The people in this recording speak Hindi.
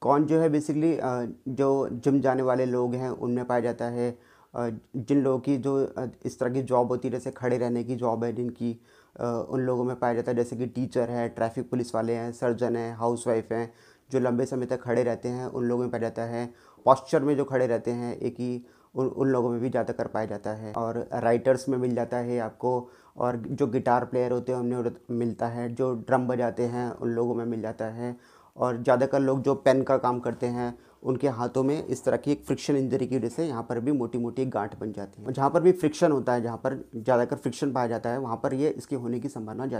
कौन जो है बेसिकली जो जिम जाने वाले लोग हैं उनमें पाया जाता है जिन लोगों की जो इस तरह की जॉब होती है जैसे खड़े रहने की जॉब है जिनकी उन लोगों में पाया जाता है जैसे कि टीचर है ट्रैफिक पुलिस वाले हैं सर्जन हैं वाइफ हैं जो लंबे समय तक खड़े रहते हैं उन लोगों में पाया जाता है पॉस्चर में जो खड़े रहते हैं एक ही उन उन लोगों में भी ज़्यादा कर पाया जाता है और राइटर्स में मिल जाता है आपको और जो गिटार प्लेयर होते हैं उनमें मिलता है जो ड्रम बजाते हैं उन लोगों में मिल जाता है और ज़्यादातर लोग जो पेन का काम करते हैं उनके हाथों में इस तरह की एक फ्रिक्शन इंजरी की वजह से यहाँ पर भी मोटी मोटी एक गांठ बन जाती है और जहाँ पर भी फ्रिक्शन होता है जहाँ पर ज़्यादातर फ्रिक्शन पाया जाता है वहाँ पर ये इसके होने की संभावना